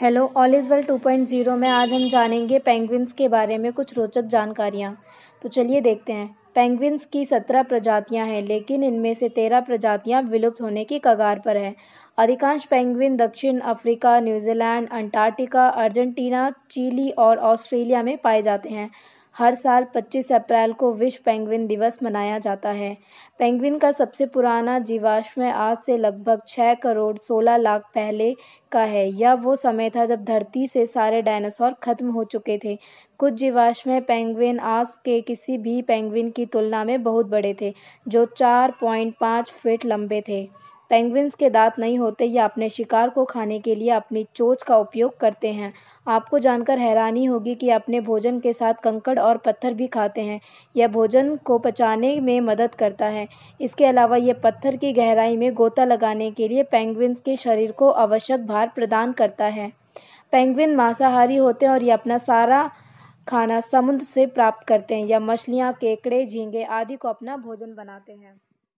hello all is well 2.0 में आज हम जानेंगे पेंगुइन्स के बारे में कुछ रोचक जानकारियाँ तो चलिए देखते हैं पेंगुइन्स की सत्रह प्रजातियाँ हैं लेकिन इनमें से तेरह प्रजातियाँ विलुप्त होने की कगार पर हैं अधिकांश पेंगुइन दक्षिण Africa New Zealand Antarctica Argentina Chile और ऑस्ट्रेलिया में पाए जाते हैं हर साल 25 अप्रैल को विश्व पेंगुइन दिवस मनाया जाता है पेंगुइन का सबसे पुराना जीवाश्म आज से लगभग 6 करोड़ 16 लाख पहले का है यह वो समय था जब धरती से सारे डायनासोर खत्म हो चुके थे कुछ जीवाश्म पेंगुइन आज के किसी भी पेंगुइन की तुलना में बहुत बड़े थे जो 4.5 फीट लंबे थे पेंगविन्स के दांत नहीं होते यह अपने शिकार को खाने के लिए अपनी चोच का उपयोग करते हैं आपको जानकर हैरानी होगी कि अपने भोजन के साथ कंकड़ और पत्थर भी खाते हैं यह भोजन को पचाने में मदद करता है इसके अलावा यह पत्थर की गहराई में गोता लगाने के लिए पेंगविन्स के शरीर को आवश्यक भार प्रदान करता है पेंगविन मांसाहारी होते हैं और यह अपना सारा खाना समुद्र से प्राप्त करते हैं या मछलियाँ केकड़े झींगे आदि को अपना भोजन बनाते हैं